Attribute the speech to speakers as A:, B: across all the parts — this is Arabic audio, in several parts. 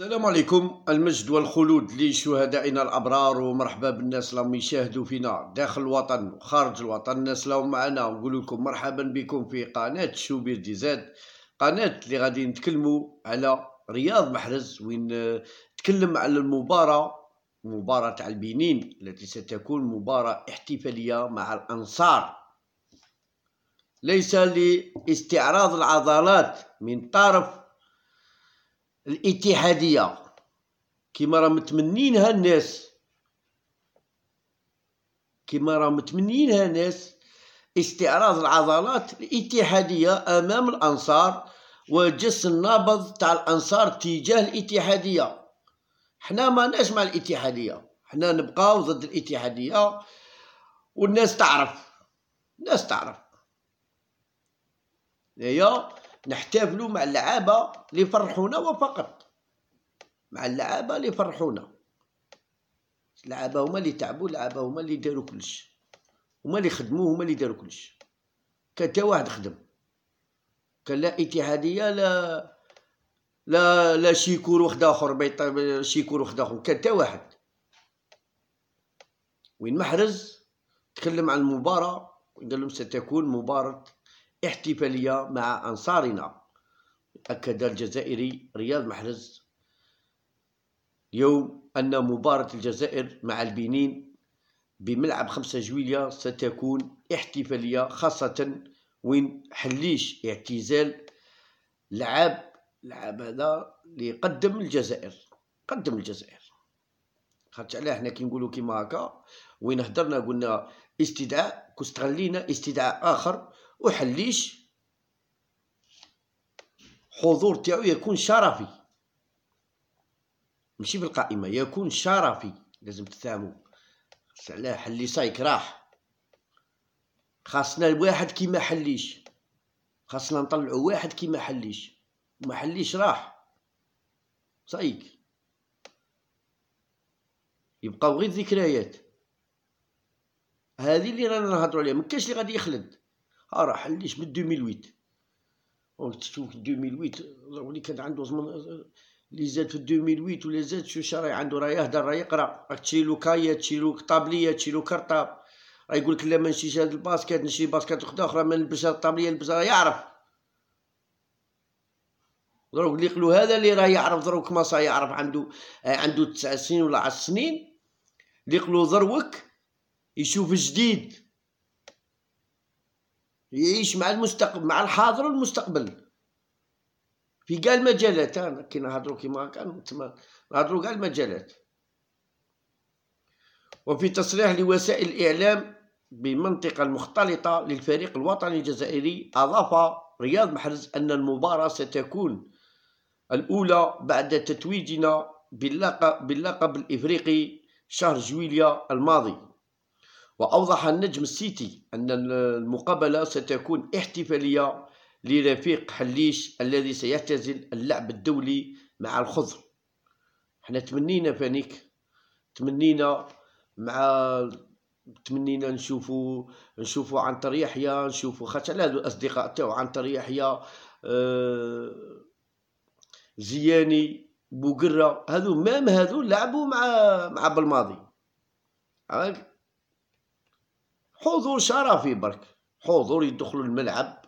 A: السلام عليكم المجد والخلود لشهدائنا الابرار ومرحبا بالناس اللي يشاهدوا فينا داخل الوطن وخارج الوطن الناس اللي معنا نقول لكم مرحبا بكم في قناه شوبير دي زاد قناه اللي غادي نتكلموا على رياض محرز وين تكلم على المباراه مباراه تاع البنين التي ستكون مباراه احتفاليه مع الانصار ليس لاستعراض العضلات من طرف الاتحاديه كيما راه متمنينها الناس كيما راه متمنينها الناس استعراض العضلات الاتحاديه امام الانصار وجس النابض تاع الانصار تجاه الاتحاديه حنا ماناش مع الاتحاديه حنا نبقاو ضد الاتحاديه والناس تعرف الناس تعرف هي نحتفلوا مع اللعابه اللي يفرحونا وفقط مع اللعابه اللي يفرحونا اللعابه هما اللي تعبوا اللعابه هما اللي داروا كلش هما اللي خدموا هما اللي داروا كلش كان حتى واحد خدم كان لا اتحاديه لا لا لا كور واحد اخر بيط كور واحد اخر كان حتى واحد وين محرز تكلم عن المباراه قال لهم ستكون مباراه احتفالية مع أنصارنا أكد الجزائري رياض محرز يوم أن مباراة الجزائر مع البنين بملعب 5 جويلية ستكون احتفالية خاصة وين حليش اعتزال لعب لعب هذا ليقدم الجزائر قدم الجزائر خاطش علاه حنا كي كيما هكا وين هضرنا قلنا استدعاء كستغلينا استدعاء اخر وحليش حضور تاعو يكون شرفي ماشي بالقائمه يكون شرفي لازم تفهموا علاه حلي سايك راح خاصنا واحد كيما حليش خاصنا نطلعوا واحد كيما حليش ما حليش راح سايك يبقاو غير ذكريات هذه اللي رانا نهضروا عليها ما كاش اللي غادي يخلد آه، راه حليش من 2008 قلت شوف 2008 اللي كان عنده زمن لي زاد في 2008 ولا زاد شو شرع عنده راه يهدر راه يقرا راك تشري له كايه تشري له طابليه تشري له كرطه راه يقول لك لا ما نشريش هذا الباسكت نشري باسكت وحده اخرى ما نلبسها الطابليه نلبسها يعرف دروك اللي قالوا هذا اللي راه يعرف دروك ما صاي يعرف عنده آه، عنده تسع سنين ولا 10 سنين اللي قالوا دروك يشوف جديد يعيش مع المستقبل مع الحاضر والمستقبل في كاع المجالات انا كي نهضروا كيما تما نهضروا كاع المجالات وفي تصريح لوسائل الاعلام بمنطقه المختلطة للفريق الوطني الجزائري أضاف رياض محرز أن المباراة ستكون الأولى بعد تتويجنا باللقب, باللقب الإفريقي شهر جويلية الماضي وأوضح النجم السيتي أن المقابلة ستكون احتفالية لرفيق حليش الذي سيعتزل اللعب الدولي مع الخضر حنا تمنينا فانيك تمنينا مع تمنينا نشوفو نشوفو عنتر يحيى نشوفو خاطر على هادو الاصدقاء تاعو عنتر يحيى آه، زياني بوقره هادو مام هادو لعبوا مع مع بالماضي حضور شرفي برك حضور يدخلوا الملعب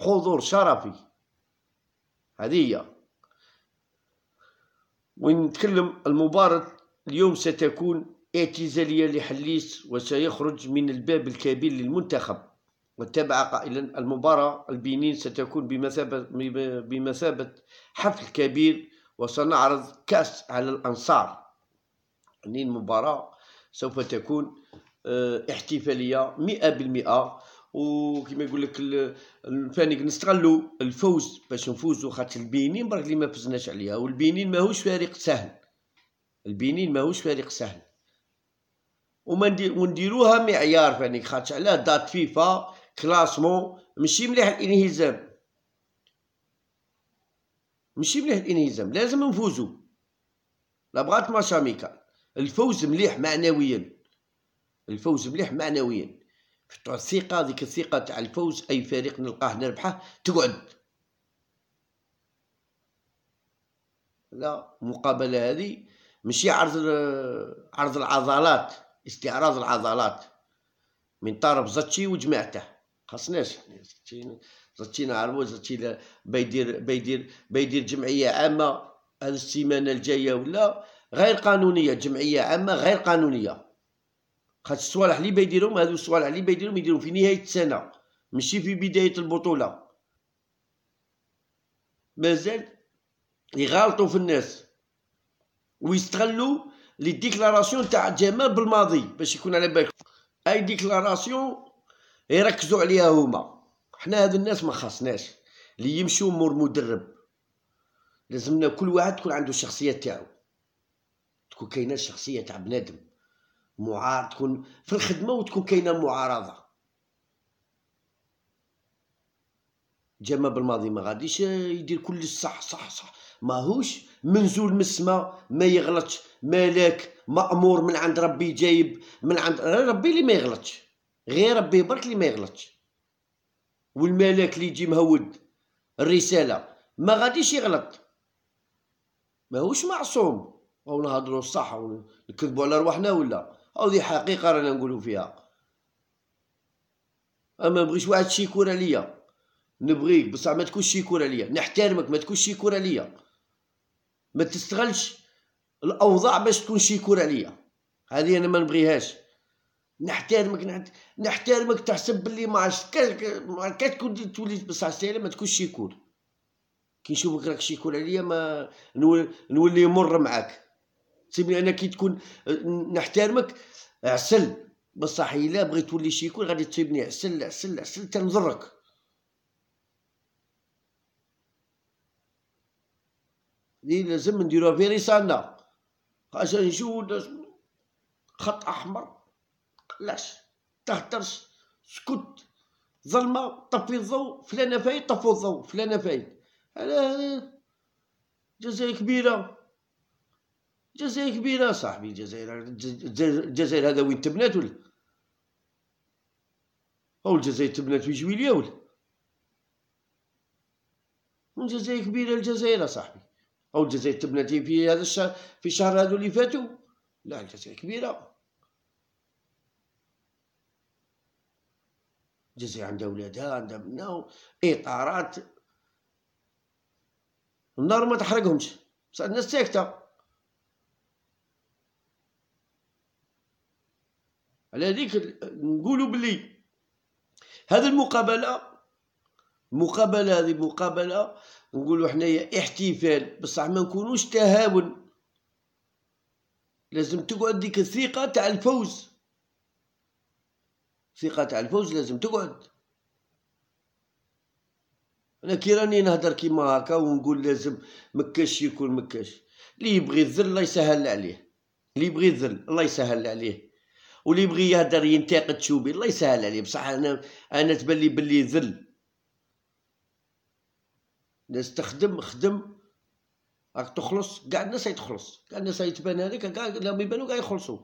A: حضور شرفي هذه هي وين نتكلم المباراة اليوم ستكون اعتزالية لحليس وسيخرج من الباب الكبير للمنتخب وتابع قائلا المباراة البنين ستكون بمثابة, بمثابة حفل كبير وسنعرض كأس على الأنصار يعني المباراة سوف تكون آه، احتفاليه 100% وكما يقول لك الفانيك نستغلوا الفوز باش نفوزوا خاطر البنين برك اللي ما فزناش عليها والبنين ماهوش فريق سهل البنين ماهوش فريق سهل وما نديروها معيار فانيك خاطر على دات فيفا كلاسمون ماشي مليح الانهزام ماشي مليح الانهزام لازم نفوزوا لا بغات ماتش الفوز مليح معنويا الفوز مليح معنويا في الثقة ذيك الثقة تاع الفوز أي فريق نلقاه نربحه تقعد لا المقابلة هذه ماشي عرض عرض العضلات استعراض العضلات من طرف زاتشي وجماعته خاصناش يعني زاتشي زاتشي نعرفو زاتشي بيدير بيدير بيدير جمعية عامة هذه السيمانة الجاية ولا غير قانونية جمعية عامة غير قانونية خاطر الصوالح اللي بيديرهم هادو الصوالح اللي بيديرهم يديرهم في نهايه السنه ماشي في بدايه البطوله مازال يغالطوا في الناس ويستغلوا لي ديكلاراسيون تاع جمال بالماضي باش يكون على بالك اي ديكلاراسيون يركزوا عليها هما حنا هاد الناس ما خاصناش اللي يمشيو مور مدرب لازمنا كل واحد تكون عنده الشخصيه تاعو تكون كاينه الشخصيه تاع بنادم معارض تكون في الخدمه وتكون كاينه معارضه جمع بالماضي ما غاديش يدير كل الصح صح صح ماهوش منزول من السماء ما يغلطش ملاك مأمور من عند ربي جايب من عند ربي اللي ما يغلطش غير ربي برك اللي ما يغلطش والملاك اللي يجي مهود الرساله ما غاديش يغلط ماهوش معصوم او نهضروا الصح ونكذبوا على رواحنا ولا أو دي حقيقة رانا نقولو فيها أما بغيش واحد كره ليا نبغيك بصح ما تكونش كره ليا نحترمك ما تكونش كره ليا ما تستغلش الأوضاع باش تكون كره ليا هذه أنا ما نبغيهاش نحترمك نحترمك تحسب بلي ما عادش ما كتكون تولي بصح سالي ما تكونش شيكور كي نشوفك راك شيكور عليا ما نولي نولي مر معاك سيبني انا كي تكون آه، نحترمك عسل بصح الا بغيت تولي شي يكون غادي تسيبني عسل عسل عسل تنضرك لي لازم نديروها في رسالنا اش نشوف خط احمر لاش تهترش سكت ظلمه طفي الضوء فلانه فايت طفوا الضوء فلانه فايت جزائر كبيره الجزائر كبيرة صاحبي الجزائر الجزائر هذا وين تبنات ولا أو الجزائر تبنات في جويلية ولا الجزائر كبيرة الجزائر صاحبي أو الجزائر تبنات في هذا الشهر في الشهر هذا اللي فاتوا لا الجزائر كبيرة الجزائر عندها ولادها عندها بناها إطارات النار ما تحرقهمش بصح الناس ساكته على هذيك نقولوا بلي هذه المقابله مقابلة هذه مقابله نقولوا حنايا احتفال بصح ما نكونوش تهاون لازم تقعد ديك الثقه تاع الفوز ثقة تاع الفوز لازم تقعد انا كي راني نهضر كيما هكا ونقول لازم مكاش يكون مكاش اللي يبغي الذل الله يسهل عليه اللي يبغي الذل الله يسهل عليه واللي يبغي يهدر ينتقد شوبي الله يسهل عليه بصح انا انا تبان لي بلي ذل الناس تخدم خدم راك تخلص كاع الناس يتخلص كاع الناس يتبان هذيك كاع لما يبانو كاع يخلصوا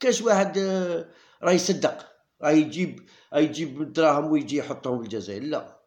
A: كاش واحد آه، راه يصدق راه يجيب راه يجيب الدراهم ويجي يحطهم في الجزائر لا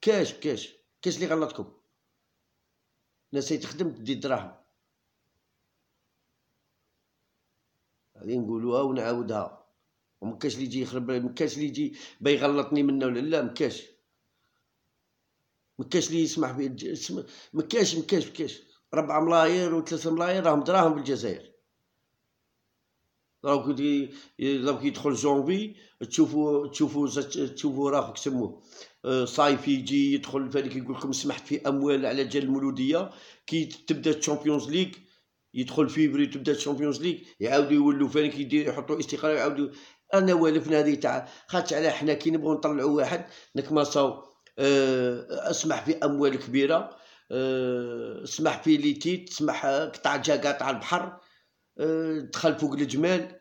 A: كاش كاش كاش اللي غلطكم الناس يتخدم تدي الدراهم غادي نقولوها ونعاودها ومكاش اللي يجي يخرب مكاش اللي يجي بيغلطني منه ولا لا مكاش مكاش اللي يسمح بي مكاش مكاش مكاش ربعة ملاير وثلاث ملاير راهم دراهم بالجزائر دروك كي يدخل جونفي تشوفوا تشوفوا تشوفوا راهو سموه آه، صايف يجي يدخل فهذيك يقول لكم سمحت في اموال على جال المولوديه كي تبدا الشامبيونز ليغ يدخل فيبري تبدا الشامبيونز ليغ يعاودوا يولوا فريق يدير يحطوا استقرار يعاودوا انا والفنا هذه تاع خاطش على حنا كي نبغوا نطلعوا واحد نكمصاو أه، اسمح في اموال كبيره أه، اسمح في ليتيت اسمح قطع جا قطع البحر أه، دخل فوق الجمال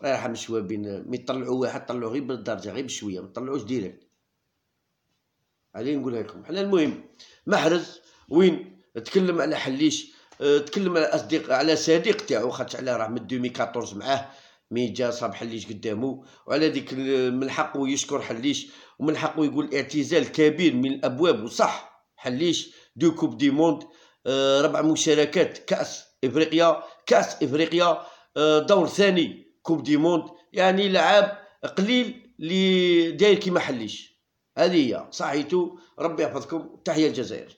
A: الله يرحم بين مي طلعوا واحد طلعوا غير بالدرجه غير بشويه ما طلعوش ديريكت علي نقولها لكم حنا المهم محرز وين تكلم على حليش أه، تكلم على اصدقاء على صديق تاعو خاطش على راه من 2014 معاه مي جا صاب حليش قدامو وعلى ديك من حقه يشكر حليش ومن حقه يقول اعتزال كبير من الابواب وصح حليش دو كوب دي موند أه، ربع مشاركات كاس افريقيا كاس افريقيا أه، دور ثاني كوب دي موند يعني لعاب قليل اللي داير كيما حليش هذه هي صحيتو ربي يحفظكم تحيه الجزائر